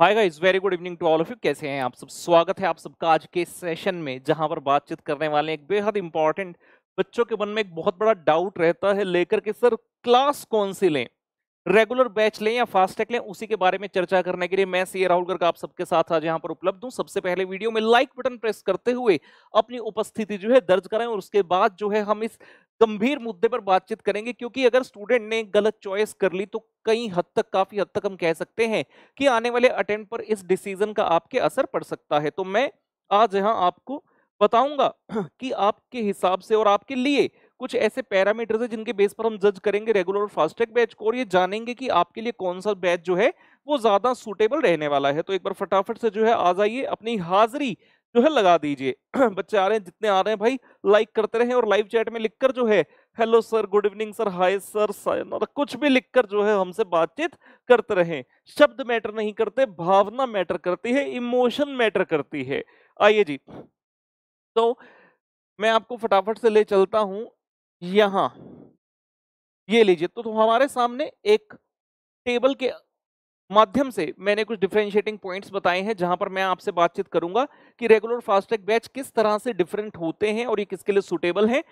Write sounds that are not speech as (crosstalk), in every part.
hi guys very good evening to all of you कैसे हैं आप सब स्वागत है आप सबका आज के सेशन में जहां पर बातचीत करने वाले हैं एक बेहद इंपॉर्टेंट बच्चों के मन में एक बहुत बड़ा डाउट रहता है लेकर के सर क्लास कौन सी लें रेगुलर बैच लें या फास्टैग लें उसी के बारे में चर्चा करने के लिए मैं सीए राहुल गर्ग आप सबके साथ आज यहां पर उपलब्ध हूँ सबसे पहले वीडियो में लाइक बटन प्रेस करते हुए अपनी उपस्थिति जो है दर्ज कराएं और उसके बाद जो है हम इस गंभीर मुद्दे पर बातचीत करेंगे क्योंकि अगर स्टूडेंट ने गलत चॉइस कर ली तो कई हद तक काफी हद तक हम कह सकते हैं कि आने वाले अटेंड पर इस डिसीजन का आपके असर पड़ सकता है तो मैं आज यहाँ आपको बताऊंगा कि आपके हिसाब से और आपके लिए कुछ ऐसे पैरामीटर्स है जिनके बेस पर हम जज करेंगे रेगुलर और फास्ट ट्रैक बैच को और ये जानेंगे कि आपके लिए कौन सा बैच जो है वो ज़्यादा सूटेबल रहने वाला है तो एक बार फटाफट से जो है आ जाइए अपनी हाजिरी जो है लगा दीजिए (clears throat) बच्चे आ रहे हैं जितने आ रहे हैं भाई लाइक करते रहे और लाइव चैट में लिखकर जो है hello sir good evening sir hi sir और कुछ भी लिखकर जो है हमसे बातचीत करते रहें शब्द मैटर नहीं करते भावना मैटर करती है इमोशन मैटर करती है आइए जी तो मैं आपको फटाफट से ले चलता हूं यहां ये लीजिए तो, तो हमारे सामने एक टेबल के माध्यम से मैंने कुछ डिफ्रेंशिएटिंग पॉइंट्स बताए हैं जहां पर मैं आपसे बातचीत करूंगा कि रेगुलर फास्टैग बैच किस तरह से डिफरेंट होते हैं और ये किसके लिए सुटेबल है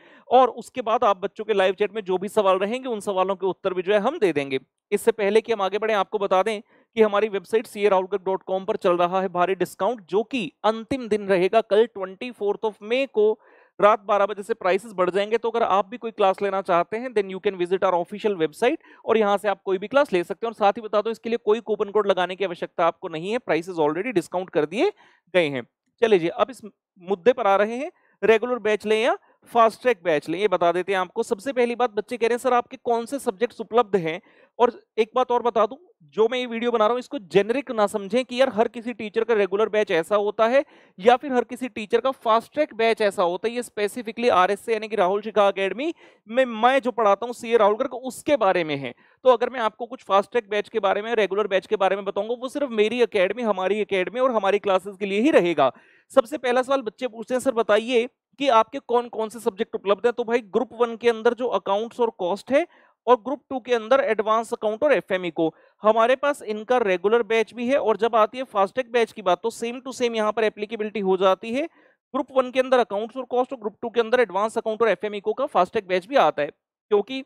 और उसके बाद आप बच्चों के लाइव चैट में जो भी सवाल रहेंगे उन सवालों के उत्तर भी जो है हम दे देंगे इससे पहले कि हम आगे बढ़े आपको बता दें कि हमारी वेबसाइट सी पर चल रहा है भारी डिस्काउंट जो कि अंतिम दिन रहेगा कल ट्वेंटी ऑफ मे को रात बारह बजे से प्राइसेस बढ़ जाएंगे तो अगर आप भी कोई क्लास लेना चाहते हैं then you can visit our official website और यहाँ से आप कोई भी क्लास ले सकते हैं और साथ ही बता दो इसके लिए कोई कूपन कोड लगाने की आवश्यकता आपको नहीं है प्राइसेस ऑलरेडी डिस्काउंट कर दिए गए हैं चलिए जी अब इस मुद्दे पर आ रहे हैं रेगुलर बैच लें या फास्ट ट्रैक बैच लें ये बता देते हैं आपको सबसे पहली बात बच्चे कह रहे हैं सर आपके कौन से सब्जेक्ट्स उपलब्ध हैं और एक बात और बता दूं जो मैं ये वीडियो बना रहा हूँ इसको जेनरिक ना समझें कि यार हर किसी टीचर का रेगुलर बैच ऐसा होता है या फिर हर किसी टीचर का फास्ट ट्रैक बैच ऐसा होता है ये स्पेसिफिकली एस यानी कि राहुल शिखा अकेडमी में मैं जो पढ़ाता हूँ सी ए राहुल गर्ग उसके बारे में है तो अगर मैं आपको कुछ फास्ट ट्रैक बैच के बारे में रेगुलर बैच के बारे में बताऊंगा वो सिर्फ मेरी अकेडमी हमारी अकेडमी और हमारी क्लासेस के लिए ही रहेगा सबसे पहला सवाल बच्चे पूछते हैं सर बताइए कि आपके कौन कौन से सब्जेक्ट उपलब्ध हैं तो भाई ग्रुप वन के अंदर जो अकाउंट्स और कॉस्ट है और ग्रुप टू के अंदर एडवांस अकाउंट और एफ को हमारे पास इनका रेगुलर बैच भी है और जब आती है फास्टैग बैच की बात तो सेम टू सेम यहाँ पर एप्लीकेबिलिटी हो जाती है ग्रुप वन के अंदर अकाउंट्स और कॉस्ट और ग्रुप टू के अंदर एडवांस अकाउंट और एफ का फास्टैग बैच भी आता है क्योंकि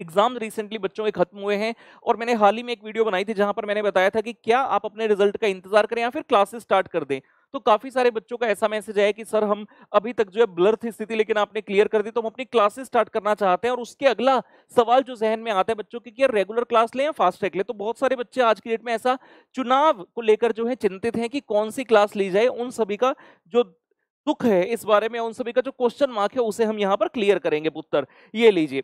एग्जाम रिसेंटली बच्चों के खत्म हुए हैं और मैंने हाल ही में एक वीडियो बनाई थी जहां पर मैंने बताया था कि क्या आप अपने रिजल्ट का इंतजार करें या फिर क्लासेस स्टार्ट कर दें तो काफी सारे बच्चों का ऐसा मैसेज है कि सर हम अभी तक जो है ब्लर थी स्थिति लेकिन आपने क्लियर कर दी तो हम अपनी क्लासेस स्टार्ट करना चाहते हैं और उसके अगला सवाल जो जहन में आता है बच्चों की रेगुलर क्लास लें या फास्ट ट्रैक लें तो बहुत सारे बच्चे आज की डेट में ऐसा चुनाव को लेकर जो है चिंतित हैं कि कौन सी क्लास ली जाए उन सभी का जो दुख है इस बारे में उन सभी का जो क्वेश्चन मार्क है उसे हम यहाँ पर क्लियर करेंगे पुत्र ये लीजिए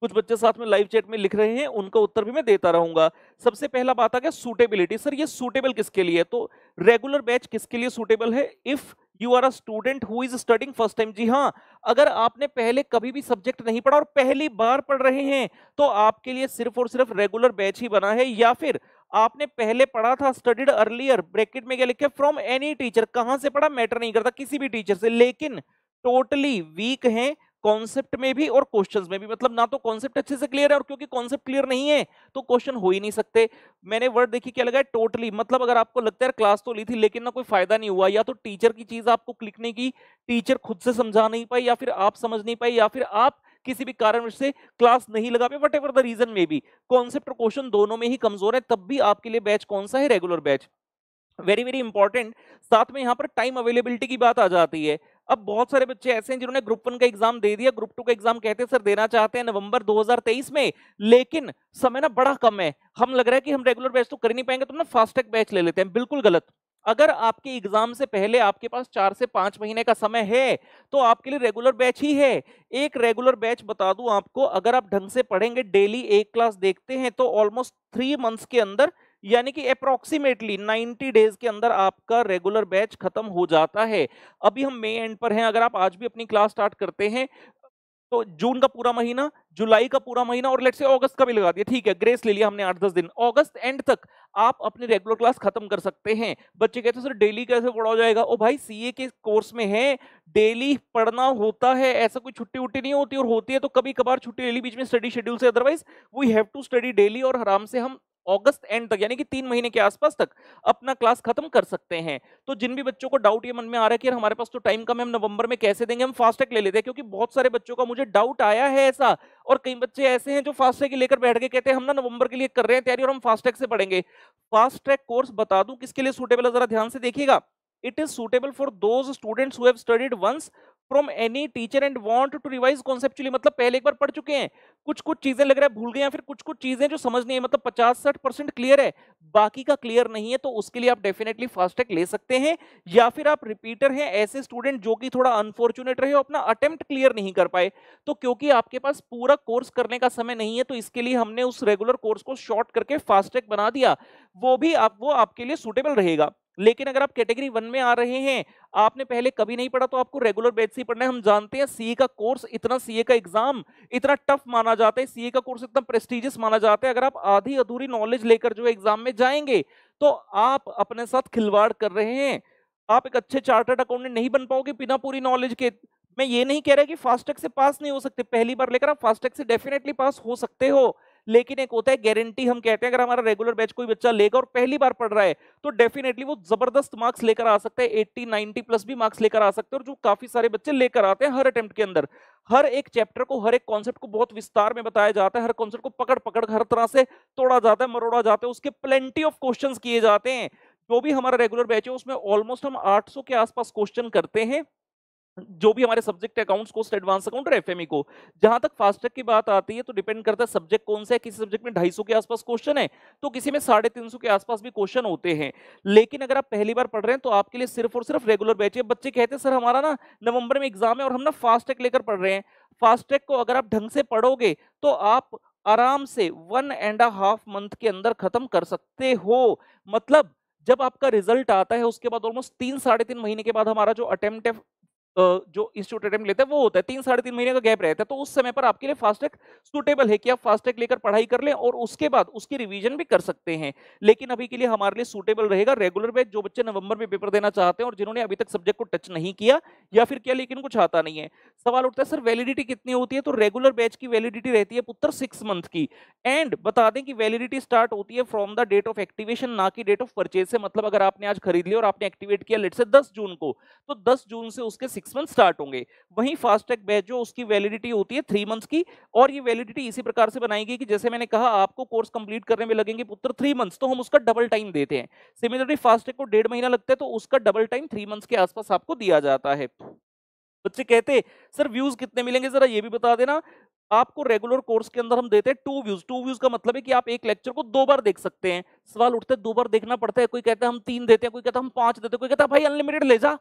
कुछ बच्चे साथ में लाइव चैट में लिख रहे हैं उनका उत्तर भी मैं देता रहूंगा सबसे पहला बात आ गया सूटेबिलिटी सर ये सूटेबल किसके लिए है तो रेगुलर बैच किसके लिए सूटेबल है if you are a student who is studying first time जी हाँ अगर आपने पहले कभी भी सब्जेक्ट नहीं पढ़ा और पहली बार पढ़ रहे हैं तो आपके लिए सिर्फ और सिर्फ रेगुलर बैच ही बना है या फिर आपने पहले पढ़ा था स्टडीड अर्लियर ब्रैकेट में क्या लिखे फ्रॉम एनी टीचर कहां से पढ़ा मैटर नहीं करता किसी भी टीचर से लेकिन टोटली वीक हैं कॉन्सेप्ट में भी और क्वेश्चन में भी मतलब ना तो कॉन्सेप्ट अच्छे से क्लियर है और क्योंकि कॉन्सेप्ट क्लियर नहीं है तो क्वेश्चन हो ही नहीं सकते मैंने वर्ड देखी क्या लगा है टोटली मतलब अगर आपको लगता है क्लास तो ली थी लेकिन ना कोई फायदा नहीं हुआ या तो टीचर की चीज आपको क्लिक नहीं की टीचर खुद से समझा नहीं पाई या फिर आप समझ नहीं पाई या फिर आप किसी भी कारण से क्लास नहीं लगा पे वट एवर द रीजन में भी कॉन्सेप्ट और क्वेश्चन दोनों में ही कमजोर है तब भी आपके लिए बैच कौन सा है regular batch very very important साथ में यहाँ पर टाइम अवेलेबिलिटी की बात आ जाती है अब बहुत सारे बच्चे ऐसे हैं जिन्होंने ग्रुप वन का एग्जाम दे दिया ग्रुप टू का एग्जाम कहते हैं सर देना चाहते हैं नवंबर 2023 में लेकिन समय ना बड़ा कम है हम लग रहा है कि हम रेगुलर बैच तो कर नहीं पाएंगे तो ना फास्टैग बैच ले लेते हैं बिल्कुल गलत अगर आपके एग्जाम से पहले आपके पास चार से पांच महीने का समय है तो आपके लिए रेगुलर बैच ही है एक रेगुलर बैच बता दूं आपको अगर आप ढंग से पढ़ेंगे डेली एक क्लास देखते हैं तो ऑलमोस्ट थ्री मंथ्स के अंदर यानी कि अप्रोक्सीमेटली 90 डेज के अंदर आपका रेगुलर बैच खत्म हो जाता है अभी हम मई एंड पर हैं अगर आप आज भी अपनी क्लास स्टार्ट करते हैं तो जून का पूरा महीना जुलाई का पूरा महीना और लेट से अगस्त का भी लगा दिया ठीक है ग्रेस ले लिया हमने आठ दस दिन अगस्त एंड तक आप अपनी रेगुलर क्लास खत्म कर सकते हैं बच्चे कहते हैं सर डेली कैसे पढ़ा जाएगा ओ भाई सीए के कोर्स में है डेली पढ़ना होता है ऐसा कोई छुट्टी उट्टी नहीं होती और होती है तो कभी कभार छुट्टी ले ली बीच में स्टडी शेड्यूल से otherwise we have to study daily और आराम से हम अगस्त एंड तक यानी कि तीन महीने के आसपास तक अपना क्लास खत्म कर सकते हैं तो जिन भी बच्चों को डाउट ये मन में आ रहा है कि हमारे पास तो टाइम कम है हम नवंबर में कैसे देंगे हम फास्टैग ले लेते हैं क्योंकि बहुत सारे बच्चों का मुझे डाउट आया है ऐसा और कई बच्चे ऐसे हैं जो फास्टैग लेकर बैठ के कहते हैं हम ना नवंबर के लिए कर रहे हैं तैयारी और हम फास्टैग से पढ़ेंगे फास्टैग कोर्स बता दूँ किसके लिए सूटेबल है जरा ध्यान से देखिएगा it is suitable for those students who have studied once from any teacher and want to revise conceptually मतलब पहले एक बार पढ़ चुके हैं कुछ कुछ चीजें लग रहा है भूल गए या फिर कुछ कुछ चीजें जो समझ नहीं है मतलब पचास साठ परसेंट क्लियर है बाकी का क्लियर नहीं है तो उसके लिए आप डेफिनेटली फास्टैग ले सकते हैं या फिर आप रिपीटर हैं ऐसे स्टूडेंट जो कि थोड़ा अनफॉर्चुनेट रहे हो अपना अटेम्प्ट क्लियर नहीं कर पाए तो क्योंकि आपके पास पूरा कोर्स करने का समय नहीं है तो इसके लिए हमने उस रेगुलर कोर्स को शॉर्ट करके फास्टैग बना दिया वो भी आप वो आपके लिए सुटेबल रहेगा लेकिन अगर आप कैटेगरी वन में आ रहे हैं आपने पहले कभी नहीं पढ़ा तो आपको रेगुलर बैच से पढ़ना है हम जानते हैं सीए e का कोर्स इतना सीए e का एग्जाम इतना टफ माना जाता है सीए e का कोर्स इतना प्रेस्टिजियस माना जाता है अगर आप आधी अधूरी नॉलेज लेकर जो एग्जाम में जाएंगे तो आप अपने साथ खिलवाड़ कर रहे हैं आप एक अच्छे चार्टर्ड अकाउंटेंट नहीं बन पाओगे बिना पूरी नॉलेज के मैं ये नहीं कह रहा कि फास्टैग से पास नहीं हो सकते पहली बार लेकर आप फास्टैग से डेफिनेटली पास हो सकते हो लेकिन एक होता है गारंटी हम कहते हैं अगर हमारा रेगुलर बैच कोई बच्चा लेगा और पहली बार पढ़ रहा है तो डेफिनेटली वो जबरदस्त मार्क्स लेकर आ सकता है एट्टी नाइनटी प्लस भी मार्क्स लेकर आ सकते हैं और जो काफी सारे बच्चे लेकर आते हैं हर अटेम्प्ट के अंदर हर एक चैप्टर को हर एक कॉन्सेप्ट को बहुत विस्तार में बताया जाता है हर कॉन्सेप्ट को पकड़ पकड़ हर तरह से तोड़ा जाता है मरोड़ा जाता है उसके प्लेंटी ऑफ क्वेश्चन किए जाते हैं जो भी हमारा रेगुलर बैच है उसमें ऑलमोस्ट हम 800 के आसपास क्वेश्चन करते हैं जो भी हमारे subject accounts cost advance account और एफएमई e को जहां तक फास्टैग की बात आती है तो डिपेंड करता है सब्जेक्ट कौन सा है किसी सब्जेक्ट में 250 के आसपास क्वेश्चन है तो किसी में साढ़े तीन के आसपास भी क्वेश्चन होते हैं लेकिन अगर आप पहली बार पढ़ रहे हैं तो आपके लिए सिर्फ और सिर्फ रेगुलर बैच है बच्चे कहते हैं सर हमारा ना नवंबर में एग्जाम है और हम ना फास्टैग लेकर पढ़ रहे हैं फास्टैग को अगर आप ढंग से पढ़ोगे तो आप आराम से वन एंड हाफ मंथ के अंदर खत्म कर सकते हो मतलब जब आपका रिजल्ट आता है उसके बाद ऑलमोस्ट तीन साढ़े तीन महीने के बाद हमारा जो अटेम्प्ट जो इंस्टीट्यूट अटेम्प्ट लेता है वो होता है तीन साढ़े तीन महीने का गैप रहता है तो उस समय पर आपके लिए फास्टैग सुटेबल है कि आप फास्टैग लेकर पढ़ाई कर लें और उसके बाद उसकी रिविजन भी कर सकते हैं लेकिन अभी के लिए हमारे लिए सुटेबल रहेगा रेगुलर बैच जो बच्चे नवंबर में पेपर देना चाहते हैं और जिन्होंने अभी तक सब्जेक्ट को टच नहीं किया या फिर क्या लेकिन कुछ आता नहीं है सवाल उठता है सर वैलिडिटी कितनी होती है तो रेगुलर बैच की वैलिडिटी रहती है पुत्र सिक्स मंथ की एंड बता दें कि वैलिडिटी स्टार्ट होती है from the date of activation ना कि डेट ऑफ परचेज से मतलब अगर आपने आज खरीद लिया और आपने एक्टिवेट किया लेट से दस जून को तो दस जून से उसके सिक्स मंथ स्टार्ट होंगे वहीं फास्टैग बैच जो उसकी वैलिडिटी होती है थ्री मंथ्स की और ये वैलिडिटी इसी प्रकार से बनाई गई कि जैसे मैंने कहा आपको कोर्स कंप्लीट करने में लगेंगे पुत्र थ्री मंथ्स तो हम उसका डबल टाइम देते हैं सिमिलरली फास्टैग को डेढ़ महीना लगता है तो उसका डबल टाइम थ्री मंथ्स के आसपास आपको दिया जाता है बच्चे कहते सर व्यूज कितने मिलेंगे जरा ये भी बता देना आपको रेगुलर कोर्स के अंदर हम देते हैं टू व्यूज टू व्यूज का मतलब है कि आप एक लेक्चर को दो बार देख सकते हैं सवाल उठते दो बार देखना पड़ता है कोई कहता है हम तीन देते हैं कोई कहता है हम पांच देते हैं कोई कहता है भाई अनलिमिटेड ले जा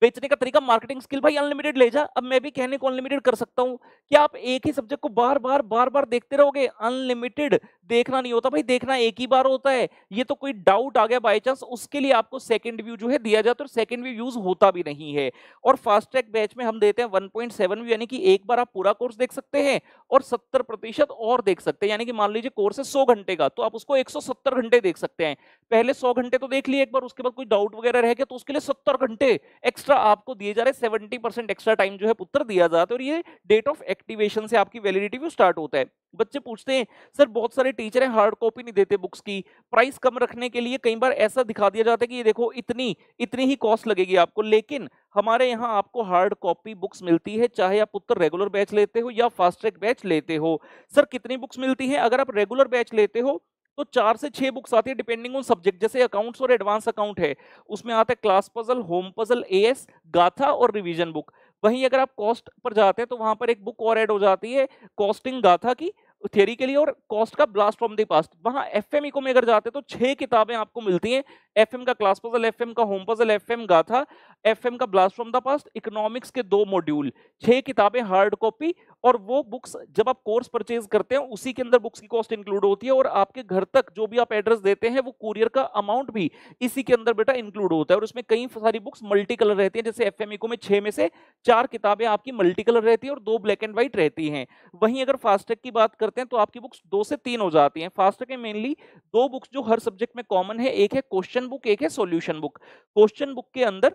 बेचने का तरीका मार्केटिंग स्किल भाई अनलिमिटेड ले जा अब मैं भी कहने को अनलिमिटेड कर सकता हूँ कि आप एक ही सब्जेक्ट को बार बार बार बार देखते रहोगे अनलिमिटेड देखना नहीं होता भाई देखना एक ही बार होता है ये तो कोई डाउट आ गया बाय चांस उसके लिए आपको सेकंड व्यू जो है दिया जाता है और सेकंड व्यू यूज होता भी नहीं है और फास्ट ट्रैक बैच में हम देते हैं वन व्यू यानी कि एक बार आप पूरा कोर्स देख सकते हैं और सत्तर प्रतिशत और देख सकते हैं यानी कि मान लीजिए कोर्स है सौ घंटे का तो आप उसको एक घंटे देख सकते हैं पहले सौ घंटे तो देख लिए एक बार उसके बाद कोई डाउट वगैरह रह गया तो उसके लिए सत्तर घंटे एक्स एक्स्ट्रा आपको दिए जा रहे सेवेंटी परसेंट एक्स्ट्रा टाइम जो है पुत्र दिया जाता है और ये डेट ऑफ एक्टिवेशन से आपकी वैलिडिटी भी स्टार्ट होता है बच्चे पूछते हैं सर बहुत सारे टीचर हैं हार्ड कॉपी नहीं देते बुक्स की प्राइस कम रखने के लिए कई बार ऐसा दिखा दिया जाता है कि ये देखो इतनी इतनी ही कॉस्ट लगेगी आपको लेकिन हमारे यहाँ आपको हार्ड कॉपी बुक्स मिलती है चाहे आप पुत्र रेगुलर बैच लेते हो या फास्ट ट्रैक बैच लेते हो सर कितनी बुक्स मिलती है अगर आप रेगुलर बैच लेते हो तो चार से छह बुक्स आती है डिपेंडिंग ऑन सब्जेक्ट जैसे अकाउंट्स और एडवांस अकाउंट है उसमें आता है class puzzle home puzzle A S गाथा और रिविजन बुक वहीं अगर आप कॉस्ट पर जाते हैं तो वहां पर एक बुक और ऐड हो जाती है कॉस्टिंग गाथा की थियरी के लिए और कॉस्ट का ब्लास्ट फ्रॉम दी पास्ट वहां एफ को में अगर जाते तो छह किताबें आपको मिलती हैं एफ का क्लास पजल एफ का होम पजल एफ एम गाथा एफ का blast from the past economics के दो मॉड्यूल छह किताबें हार्ड कॉपी और वो बुक्स जब आप कोर्स परचेज करते हैं उसी के अंदर बुक्स की कॉस्ट इंक्लूड होती है और आपके घर तक जो भी आप एड्रेस देते हैं वो कुरियर का अमाउंट भी इसी के अंदर बेटा इंक्लूड होता है और उसमें कई सारी बुक्स मल्टी कलर रहती हैं जैसे एफ एम में छह में से चार किताबें आपकी मल्टी कलर रहती है और दो ब्लैक एंड व्हाइट रहती हैं वहीं अगर फास्टैग की बात करते करते हैं तो आपकी बुक्स दो से तीन हो जाती हैं फास्ट के मेनली दो बुक्स जो हर सब्जेक्ट में कॉमन है एक है क्वेश्चन बुक एक है सॉल्यूशन बुक क्वेश्चन बुक के अंदर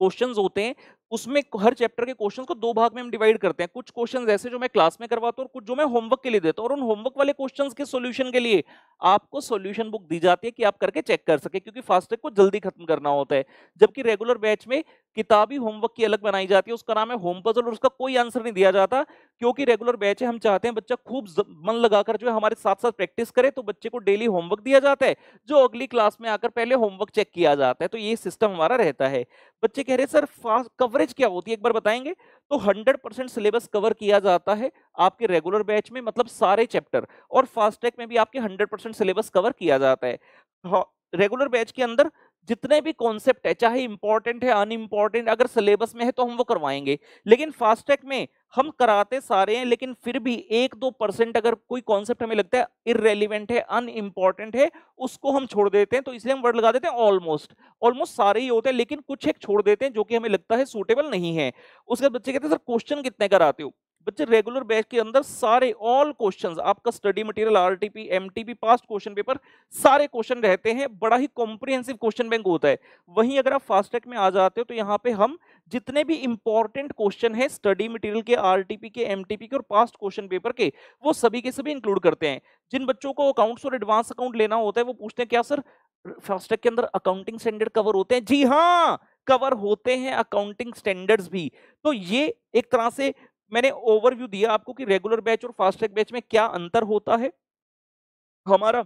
क्वेश्चंस होते हैं उसमें हर चैप्टर के क्वेश्चंस को दो भाग में हम डिवाइड करते हैं कुछ क्वेश्चंस ऐसे जो मैं क्लास में करवाता हूँ और कुछ जो मैं होमवर्क के लिए देता हूँ और उन होमवर्क वाले क्वेश्चंस के सॉल्यूशन के लिए आपको सॉल्यूशन बुक दी जाती है कि आप करके चेक कर सके क्योंकि फास्ट फास्टैग को जल्दी खत्म करना होता है जबकि रेगुलर बैच में किताबी होमवर्क की अलग बनाई जाती है उसका नाम है होम पजल और उसका कोई आंसर नहीं दिया जाता क्योंकि रेगुलर बैच है हम चाहते हैं बच्चा खूब मन लगाकर जो है हमारे साथ साथ प्रैक्टिस करे तो बच्चे को डेली होमवर्क दिया जाता है जो अगली क्लास में आकर पहले होमवर्क चेक किया जाता है तो ये सिस्टम हमारा रहता है बच्चे कह रहे सर फास्ट कवरेज क्या होती है एक बार बताएंगे तो हंड्रेड परसेंट सिलेबस कवर किया जाता है आपके रेगुलर बैच में मतलब सारे चैप्टर और फास्ट ट्रैक में भी आपके हंड्रेड परसेंट सिलेबस कवर किया जाता है रेगुलर हाँ, बैच के अंदर जितने भी कॉन्सेप्ट है चाहे इंपॉर्टेंट है अनइम्पॉर्टेंट अगर सिलेबस में है तो हम वो करवाएंगे लेकिन फास्टैग में हम कराते सारे हैं लेकिन फिर भी एक दो परसेंट अगर कोई कॉन्सेप्ट हमें लगता है इरेलीवेंट है अनइम्पॉर्टेंट है उसको हम छोड़ देते हैं तो इसलिए हम वर्ड लगा देते हैं ऑलमोस्ट ऑलमोस्ट सारे ही होते हैं लेकिन कुछ एक छोड़ देते हैं जो कि हमें लगता है सूटेबल नहीं है उसके बच्चे कहते हैं सर क्वेश्चन कितने कराते हो बच्चे रेगुलर बैच के अंदर सारे ऑल क्वेश्चंस आपका study material RTP MTP past question paper सारे क्वेश्चन रहते हैं बड़ा ही कॉम्प्रिहेंसिव क्वेश्चन बैंक होता है वहीं अगर आप फास्ट ट्रैक में आ जाते हो तो यहाँ पे हम जितने भी इंपॉर्टेंट क्वेश्चन है स्टडी मटेरियल के आरटीपी के एमटीपी के और पास्ट क्वेश्चन पेपर के वो सभी के सभी इंक्लूड करते हैं जिन बच्चों को अकाउंट्स और एडवांस अकाउंट लेना होता है वो पूछते हैं क्या सर फास्ट के अंदर अकाउंटिंग स्टैंडर्ड कवर होते हैं जी हाँ कवर होते हैं अकाउंटिंग स्टैंडर्ड्स भी तो ये एक तरह से मैंने ओवरव्यू दिया आपको कि रेगुलर बैच और फास्ट ट्रैक बैच में क्या अंतर होता है हमारा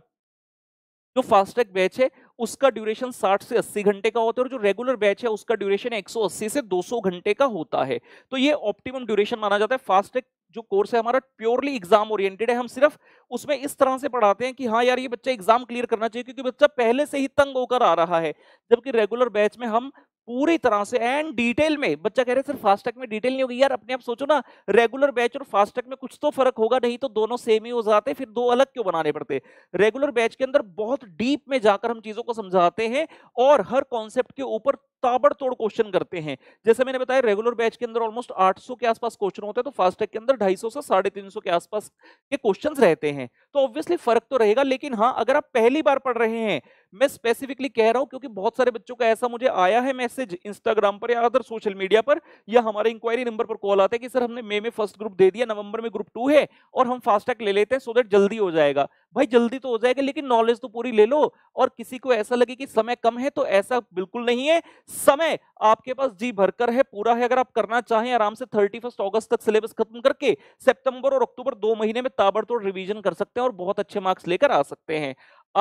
जो फास्ट ट्रैक बैच है उसका ड्यूरेशन 60 से 80 घंटे का होता है और जो रेगुलर बैच है उसका ड्यूरेशन 180 से 200 घंटे का होता है तो ये ऑप्टिमम ड्यूरेशन माना जाता है फास्ट ट्रैक जो कोर्स है हमारा प्योरली एग्जाम ओरिएंटेड है हम सिर्फ उसमें इस तरह से पढ़ाते हैं कि हाँ यार ये बच्चा एग्जाम क्लियर करना चाहिए क्योंकि बच्चा पहले से ही तंग होकर आ रहा है जबकि रेगुलर बैच में हम पूरी तरह से एंड डिटेल में बच्चा कह रहे सर फास्टैग में डिटेल नहीं होगी यार अपने आप सोचो ना रेगुलर बैच और फास्टैग में कुछ तो फर्क होगा नहीं तो दोनों सेम ही हो जाते फिर दो अलग क्यों बनाने पड़ते रेगुलर बैच के अंदर बहुत डीप में जाकर हम चीजों को समझाते हैं और हर कॉन्सेप्ट के ऊपर ताबड़तोड़ क्वेश्चन करते हैं जैसे मैंने बताया रेगुलर बैच के अंदर ऑलमोस्ट 800 के आसपास क्वेश्चन होते हैं तो फास्ट फास्टैग के अंदर 250 से साढ़े तीन के आसपास के क्वेश्चंस रहते हैं तो ऑब्वियसली फर्क तो रहेगा लेकिन हाँ अगर आप पहली बार पढ़ रहे हैं मैं स्पेसिफिकली कह रहा हूँ क्योंकि बहुत सारे बच्चों का ऐसा मुझे आया है मैसेज इंस्टाग्राम पर या अदर सोशल मीडिया पर या हमारे इंक्वायरी नंबर पर कॉल आता है कि सर हमने मे में फर्स्ट ग्रुप दे दिया नवंबर में ग्रुप टू है और हम फास्ट फास्टैग ले लेते हैं सो देट जल्दी हो जाएगा भाई जल्दी तो हो जाएगा लेकिन नॉलेज तो पूरी ले लो और किसी को ऐसा लगे कि समय कम है तो ऐसा बिल्कुल नहीं है समय आपके पास जी भरकर है पूरा है अगर आप करना चाहें आराम से थर्टी फर्स्ट ऑगस्ट तक सिलेबस खत्म करके सितंबर और अक्टूबर दो महीने में ताबड़तोड़ रिवीजन कर सकते हैं और बहुत अच्छे मार्क्स लेकर आ सकते हैं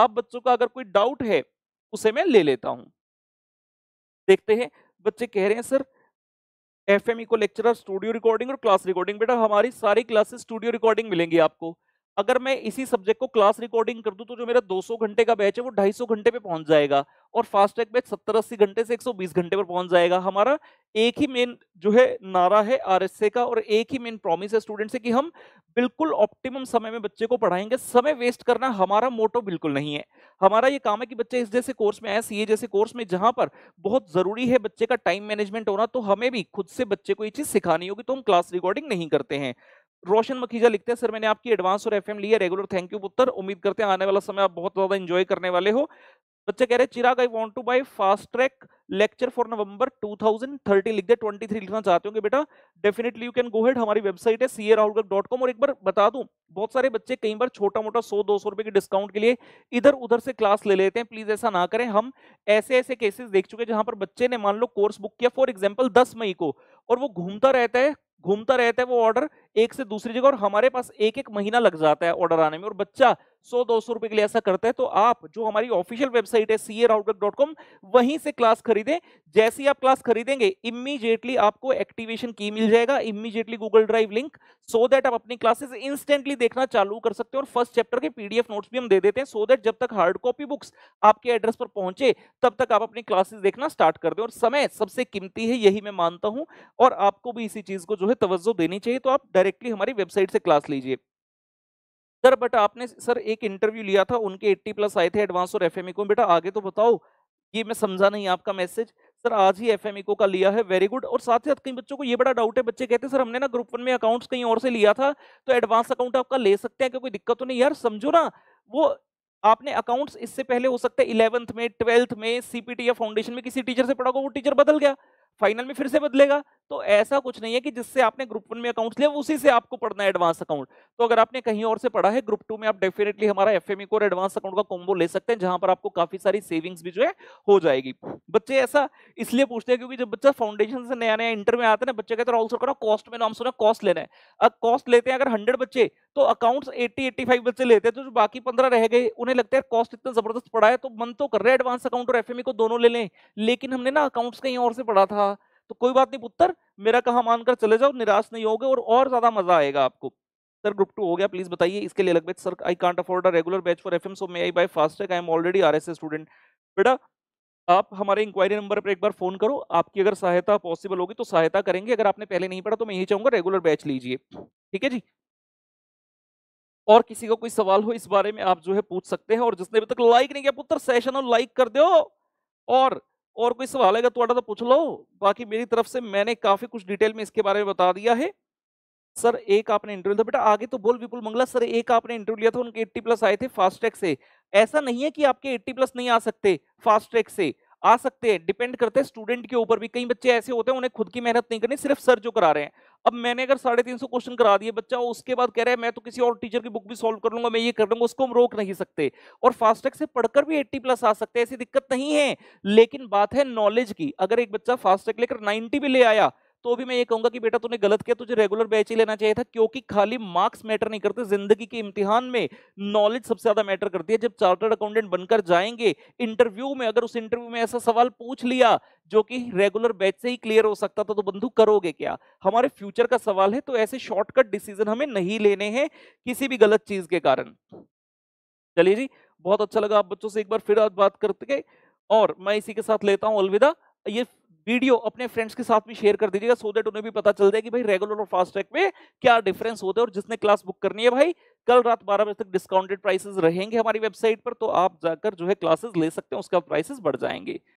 आप बच्चों का अगर कोई डाउट है उसे मैं ले लेता हूं देखते हैं बच्चे कह रहे हैं सर एफ एम e को लेक्चरर स्टूडियो रिकॉर्डिंग और क्लास रिकॉर्डिंग बेटा हमारी सारी क्लासेस स्टूडियो रिकॉर्डिंग मिलेंगी आपको अगर मैं इसी सब्जेक्ट को क्लास रिकॉर्डिंग कर दूं तो जो मेरा 200 घंटे का बैच है वो 250 घंटे पे पहुंच जाएगा और फास्ट ट्रैक बैच 70 अस्सी घंटे से 120 घंटे पर पहुंच जाएगा हमारा एक ही मेन जो है नारा है आरएसए का और एक ही मेन प्रॉमिस है स्टूडेंट से कि हम बिल्कुल ऑप्टिमम समय में बच्चे को पढ़ाएंगे समय वेस्ट करना हमारा मोटो बिल्कुल नहीं है हमारा ये काम है कि बच्चे इस जैसे कोर्स में आए सीए जैसे कोर्स में जहां पर बहुत जरूरी है बच्चे का टाइम मैनेजमेंट होना तो हमें भी खुद से बच्चे को ये चीज सिखानी होगी तो हम क्लास रिकॉर्डिंग नहीं करते हैं रोशन मखीजा लिखते हैं सर मैंने आपकी एडवांस और एफएम लिया रेगुलर थैंक यू पुत्र उम्मीद करते हैं आने वाला समय आप बहुत ज्यादा इंजॉय करने वाले हो बच्चे कह रहे हैं Chirag I want to buy fast track lecture for November 2030 लिख दे 23 लिखना चाहते होंगे बेटा definitely you can go head हमारी वेबसाइट है सी डॉट कॉम और एक बार बता दूं बहुत सारे बच्चे कई बार छोटा मोटा सौ दो सौ रुपए के डिस्काउंट के लिए इधर उधर से क्लास ले लेते हैं प्लीज ऐसा ना करें हम ऐसे ऐसे केसेस देख चुके हैं जहां पर बच्चे ने मान लो कोर्स बुक किया फॉर एग्जाम्पल दस मई को और वो घूमता रहता है घूमता रहता है वो ऑर्डर एक से दूसरी जगह और हमारे पास एक एक महीना लग जाता है ऑर्डर आने में और बच्चा 100 दो सौ रुपए के लिए ऐसा करता है तो आप जो हमारी ऑफिशियल वेबसाइट है सी डॉट कॉम वहीं से क्लास खरीदें जैसे ही आप क्लास खरीदेंगे इमीजिएटली आपको एक्टिवेशन की मिल जाएगा immediately Google drive link so that आप अपनी क्लासेस इंस्टेंटली देखना चालू कर सकते हैं और फर्स्ट चैप्टर के पीडीएफ नोट्स भी हम दे देते हैं सो देट दैट जब तक हार्ड कॉपी बुक्स आपके एड्रेस पर पहुंचे तब तक आप अपनी क्लासेस देखना स्टार्ट कर दें और समय सबसे कीमती है यही मैं मानता हूं और आपको भी इसी चीज को जो है है तवज्जो देनी चाहिए तो आप डायरेक्टली हमारी वेबसाइट से क्लास लीजिए सर बट आपने सर एक इंटरव्यू लिया था उनके 80 प्लस आए थे एडवांस और एफ को बेटा आगे तो बताओ ये मैं समझा नहीं आपका मैसेज सर आज ही एफ को का लिया है वेरी गुड और साथ ही साथ कई बच्चों को ये बड़ा डाउट है बच्चे कहते हैं सर हमने ना ग्रुप वन में अकाउंट्स कहीं और से लिया था तो एडवांस अकाउंट आपका ले सकते हैं क्या कोई दिक्कत तो नहीं यार समझो ना वो आपने अकाउंट्स इससे पहले हो सकता है इलेवंथ में ट्वेल्थ में सीपीटी या फाउंडेशन में किसी टीचर से पढ़ा होगा वो टीचर बदल गया फाइनल में फिर से बदलेगा तो ऐसा कुछ नहीं है कि जिससे आपने ग्रुप वन में अकाउंट लिया उसी से आपको पढ़ना है एडवांस अकाउंट तो अगर आपने कहीं और से पढ़ा है ग्रुप टू में आप डेफिनेटली हमारा एफ e और एडवांस अकाउंट का कॉम्बो ले सकते हैं जहां पर आपको काफी सारी सेविंग्स भी जो है हो जाएगी बच्चे ऐसा इसलिए पूछते हैं क्योंकि जब बच्चा फाउंडेशन से नया नया इंटर में आता है ना बच्चे कहते हैं ऑल्सो करो कॉस्ट में नाम सुना कॉस्ट लेना है अब कॉस्ट लेते हैं अगर हंड्रेड बच्चे तो अकाउंट्स एट्टी एट्टी फाइव बच्चे लेते हैं तो जो बाकी पंद्रह रह गए उन्हें लगता है कॉस्ट इतना जबरदस्त पड़ा है तो मन तो कर रहा है एडवांस अकाउंट और एफ e को दोनों ले लें लेकिन हमने ना अकाउंट्स कहीं और से पढ़ा था तो कोई बात नहीं पुत्र मेरा कहा मानकर चले जाओ निराश नहीं होगे और और ज्यादा मजा आएगा आपको सर ग्रुप टू हो गया प्लीज बताइए इसके लिए batch sir I can't afford a regular batch for F M so may I buy fast I am already R S student बेटा आप हमारे इंक्वायरी नंबर पर एक बार फोन करो आपकी अगर सहायता पॉसिबल होगी तो सहायता करेंगे अगर आपने पहले नहीं पढ़ा तो मैं यही चाहूंगा रेगुलर बैच लीजिए ठीक है जी और किसी का को कोई सवाल हो इस बारे में आप जो है पूछ सकते हैं और जिसने अभी तक लाइक नहीं किया पुत्र सेशन और लाइक कर दो और और कोई सवाल है तो, तो पूछ लो बाकी मेरी तरफ से मैंने काफ़ी कुछ डिटेल में इसके बारे में बता दिया है सर एक आपने इंटरव्यू था बेटा आगे तो बोल विपुल मंगला सर एक आपने इंटरव्यू लिया था उनके एट्टी प्लस आए थे फास्ट्रैक से ऐसा नहीं है कि आपके एट्टी प्लस नहीं आ सकते फास्ट्रैक से आ सकते हैं डिपेंड करते हैं स्टूडेंट के ऊपर भी कई बच्चे ऐसे होते हैं उन्हें खुद की मेहनत नहीं करनी सिर्फ सर जो करा रहे हैं अब मैंने अगर साढ़े तीन सौ क्वेश्चन करा दिए बच्चा उसके बाद कह रहा है मैं तो किसी और टीचर की बुक भी सॉल्व कर लूंगा मैं ये कर लूंगा उसको हम रोक नहीं सकते और फास्टैग से पढ़कर भी एट्टी प्लस आ सकते हैं ऐसी दिक्कत नहीं है लेकिन बात है नॉलेज की अगर एक बच्चा फास्टैग लेकर नाइन्टी भी ले आया तो भी मैं ये कहूंगा कि बेटा तूने गलत किया तुझे रेगुलर बैच ही लेना चाहिए था क्योंकि खाली मार्क्स मैटर नहीं करते जिंदगी के इम्तिहान में नॉलेज सबसे ज्यादा मैटर करती है जब चार्टर्ड अकाउंटेंट बनकर जाएंगे इंटरव्यू में अगर उस इंटरव्यू में ऐसा सवाल पूछ लिया जो कि रेगुलर बैच से ही क्लियर हो सकता था तो बंधु करोगे क्या हमारे फ्यूचर का सवाल है तो ऐसे शॉर्टकट डिसीजन हमें नहीं लेने हैं किसी भी गलत चीज के कारण चलिए जी बहुत अच्छा लगा आप बच्चों से एक बार फिर आज बात करते और मैं इसी के साथ लेता हूं अलविदा ये वीडियो अपने फ्रेंड्स के साथ भी शेयर कर दीजिएगा सो देट उन्हें भी पता चल जाए कि भाई रेगुलर और फास्ट ट्रैक में क्या डिफरेंस होता है और जिसने क्लास बुक करनी है भाई कल रात बारह बजे तक डिस्काउंटेड प्राइसेस रहेंगे हमारी वेबसाइट पर तो आप जाकर जो है क्लासेस ले सकते हैं उसका प्राइसेस बढ़ जाएंगे